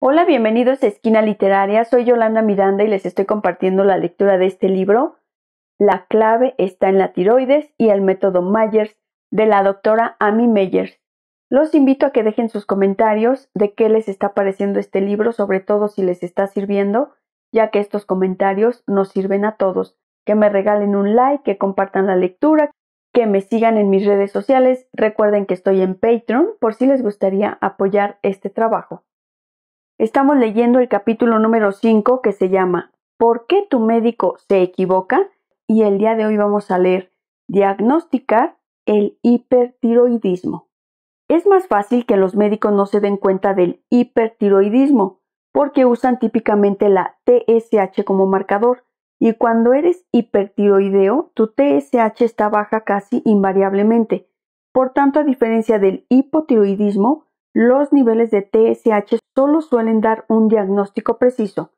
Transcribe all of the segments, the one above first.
Hola, bienvenidos a Esquina Literaria. Soy Yolanda Miranda y les estoy compartiendo la lectura de este libro. La clave está en la tiroides y el método Myers de la doctora Amy Meyers. Los invito a que dejen sus comentarios de qué les está pareciendo este libro, sobre todo si les está sirviendo, ya que estos comentarios nos sirven a todos. Que me regalen un like, que compartan la lectura, que me sigan en mis redes sociales. Recuerden que estoy en Patreon por si les gustaría apoyar este trabajo. Estamos leyendo el capítulo número 5 que se llama ¿Por qué tu médico se equivoca? Y el día de hoy vamos a leer Diagnosticar el hipertiroidismo. Es más fácil que los médicos no se den cuenta del hipertiroidismo porque usan típicamente la TSH como marcador y cuando eres hipertiroideo tu TSH está baja casi invariablemente. Por tanto, a diferencia del hipotiroidismo, los niveles de TSH solo suelen dar un diagnóstico preciso,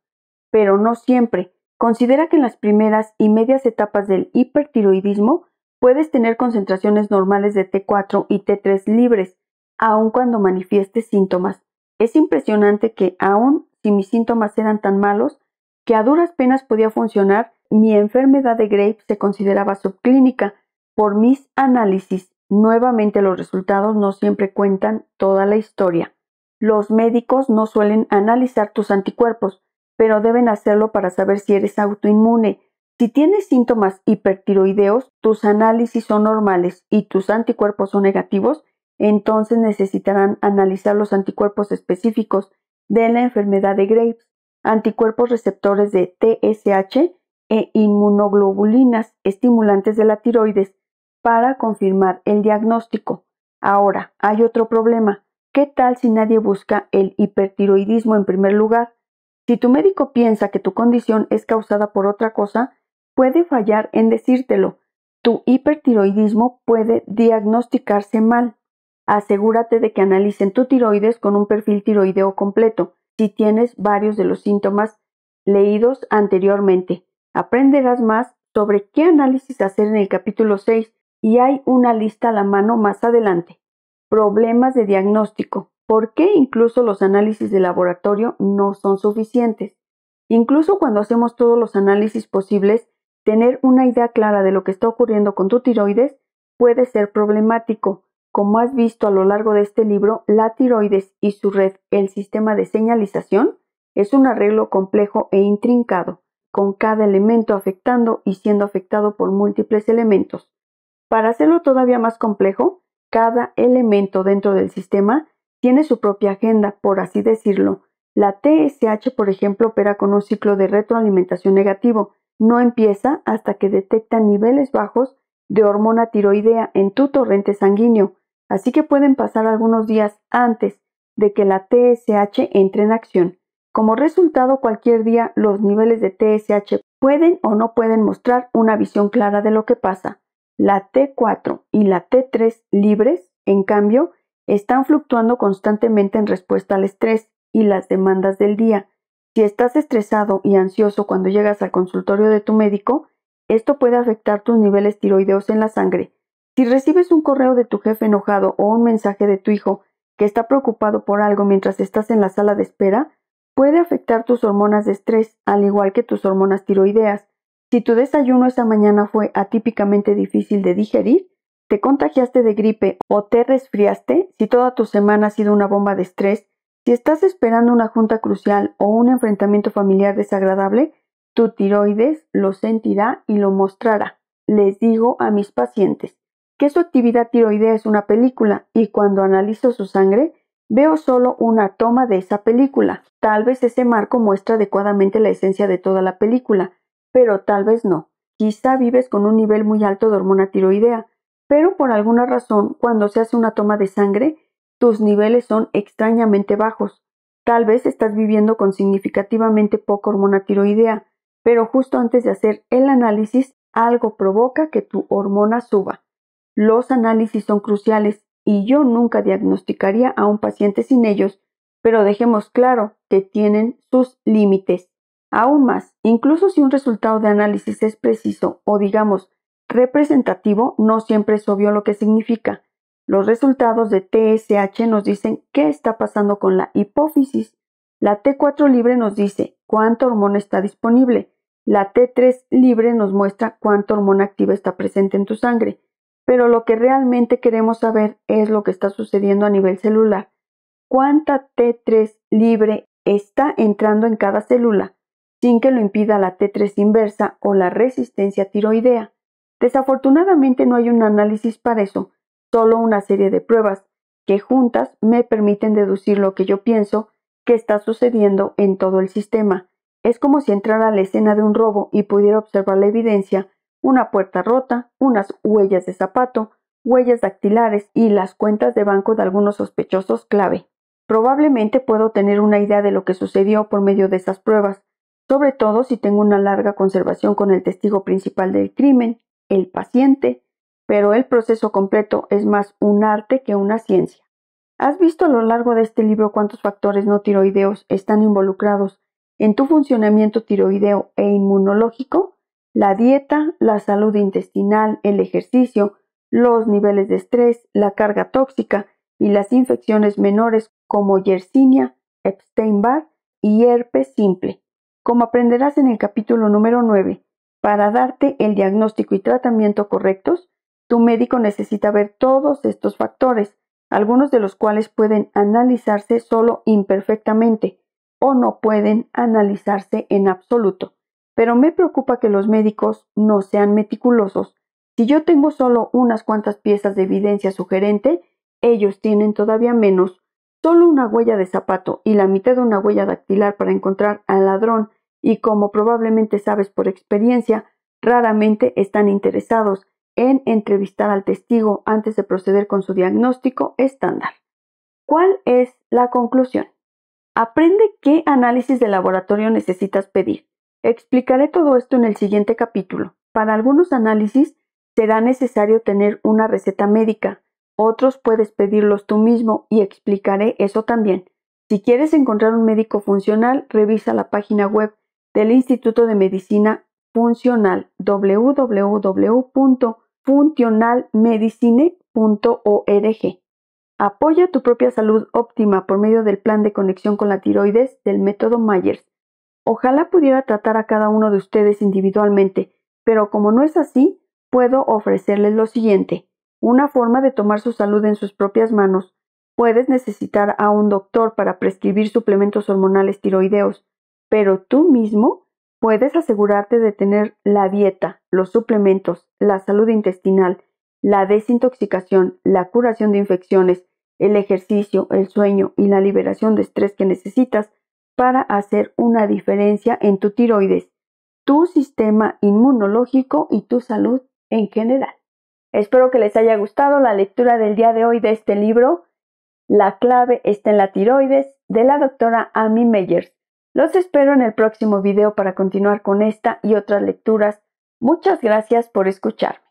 pero no siempre. Considera que en las primeras y medias etapas del hipertiroidismo puedes tener concentraciones normales de T4 y T3 libres, aun cuando manifiestes síntomas. Es impresionante que aun si mis síntomas eran tan malos, que a duras penas podía funcionar, mi enfermedad de Graves se consideraba subclínica por mis análisis Nuevamente los resultados no siempre cuentan toda la historia. Los médicos no suelen analizar tus anticuerpos, pero deben hacerlo para saber si eres autoinmune. Si tienes síntomas hipertiroideos, tus análisis son normales y tus anticuerpos son negativos, entonces necesitarán analizar los anticuerpos específicos de la enfermedad de Graves, anticuerpos receptores de TSH e inmunoglobulinas estimulantes de la tiroides, para confirmar el diagnóstico. Ahora, hay otro problema. ¿Qué tal si nadie busca el hipertiroidismo en primer lugar? Si tu médico piensa que tu condición es causada por otra cosa, puede fallar en decírtelo. Tu hipertiroidismo puede diagnosticarse mal. Asegúrate de que analicen tu tiroides con un perfil tiroideo completo si tienes varios de los síntomas leídos anteriormente. Aprenderás más sobre qué análisis hacer en el capítulo 6 y hay una lista a la mano más adelante. Problemas de diagnóstico. ¿Por qué incluso los análisis de laboratorio no son suficientes? Incluso cuando hacemos todos los análisis posibles, tener una idea clara de lo que está ocurriendo con tu tiroides puede ser problemático. Como has visto a lo largo de este libro, la tiroides y su red, el sistema de señalización, es un arreglo complejo e intrincado, con cada elemento afectando y siendo afectado por múltiples elementos. Para hacerlo todavía más complejo, cada elemento dentro del sistema tiene su propia agenda, por así decirlo. La TSH, por ejemplo, opera con un ciclo de retroalimentación negativo. No empieza hasta que detecta niveles bajos de hormona tiroidea en tu torrente sanguíneo, así que pueden pasar algunos días antes de que la TSH entre en acción. Como resultado, cualquier día los niveles de TSH pueden o no pueden mostrar una visión clara de lo que pasa. La T4 y la T3 libres, en cambio, están fluctuando constantemente en respuesta al estrés y las demandas del día. Si estás estresado y ansioso cuando llegas al consultorio de tu médico, esto puede afectar tus niveles tiroideos en la sangre. Si recibes un correo de tu jefe enojado o un mensaje de tu hijo que está preocupado por algo mientras estás en la sala de espera, puede afectar tus hormonas de estrés, al igual que tus hormonas tiroideas, si tu desayuno esta mañana fue atípicamente difícil de digerir, te contagiaste de gripe o te resfriaste, si toda tu semana ha sido una bomba de estrés, si estás esperando una junta crucial o un enfrentamiento familiar desagradable, tu tiroides lo sentirá y lo mostrará. Les digo a mis pacientes que su actividad tiroidea es una película y cuando analizo su sangre veo solo una toma de esa película. Tal vez ese marco muestra adecuadamente la esencia de toda la película, pero tal vez no. Quizá vives con un nivel muy alto de hormona tiroidea, pero por alguna razón, cuando se hace una toma de sangre, tus niveles son extrañamente bajos. Tal vez estás viviendo con significativamente poca hormona tiroidea, pero justo antes de hacer el análisis, algo provoca que tu hormona suba. Los análisis son cruciales y yo nunca diagnosticaría a un paciente sin ellos, pero dejemos claro que tienen sus límites. Aún más, incluso si un resultado de análisis es preciso o digamos representativo, no siempre es obvio lo que significa. Los resultados de TSH nos dicen qué está pasando con la hipófisis, la T4 libre nos dice cuánta hormona está disponible, la T3 libre nos muestra cuánta hormona activa está presente en tu sangre, pero lo que realmente queremos saber es lo que está sucediendo a nivel celular. ¿Cuánta T3 libre está entrando en cada célula? sin que lo impida la T3 inversa o la resistencia tiroidea. Desafortunadamente no hay un análisis para eso, solo una serie de pruebas que juntas me permiten deducir lo que yo pienso que está sucediendo en todo el sistema. Es como si entrara a la escena de un robo y pudiera observar la evidencia, una puerta rota, unas huellas de zapato, huellas dactilares y las cuentas de banco de algunos sospechosos clave. Probablemente puedo tener una idea de lo que sucedió por medio de esas pruebas, sobre todo si tengo una larga conservación con el testigo principal del crimen, el paciente, pero el proceso completo es más un arte que una ciencia. ¿Has visto a lo largo de este libro cuántos factores no tiroideos están involucrados en tu funcionamiento tiroideo e inmunológico? La dieta, la salud intestinal, el ejercicio, los niveles de estrés, la carga tóxica y las infecciones menores como yersinia, Epstein-Barr y herpes simple como aprenderás en el capítulo número 9. Para darte el diagnóstico y tratamiento correctos, tu médico necesita ver todos estos factores, algunos de los cuales pueden analizarse solo imperfectamente o no pueden analizarse en absoluto. Pero me preocupa que los médicos no sean meticulosos. Si yo tengo solo unas cuantas piezas de evidencia sugerente, ellos tienen todavía menos. Solo una huella de zapato y la mitad de una huella dactilar para encontrar al ladrón y como probablemente sabes por experiencia, raramente están interesados en entrevistar al testigo antes de proceder con su diagnóstico estándar. ¿Cuál es la conclusión? Aprende qué análisis de laboratorio necesitas pedir. Explicaré todo esto en el siguiente capítulo. Para algunos análisis será necesario tener una receta médica, otros puedes pedirlos tú mismo y explicaré eso también. Si quieres encontrar un médico funcional, revisa la página web del Instituto de Medicina Funcional www.funcionalmedicine.org. Apoya tu propia salud óptima por medio del plan de conexión con la tiroides del método Myers. Ojalá pudiera tratar a cada uno de ustedes individualmente, pero como no es así, puedo ofrecerles lo siguiente. Una forma de tomar su salud en sus propias manos. Puedes necesitar a un doctor para prescribir suplementos hormonales tiroideos pero tú mismo puedes asegurarte de tener la dieta, los suplementos, la salud intestinal, la desintoxicación, la curación de infecciones, el ejercicio, el sueño y la liberación de estrés que necesitas para hacer una diferencia en tu tiroides, tu sistema inmunológico y tu salud en general. Espero que les haya gustado la lectura del día de hoy de este libro. La clave está en la tiroides de la doctora Amy Meyers. Los espero en el próximo video para continuar con esta y otras lecturas. Muchas gracias por escuchar.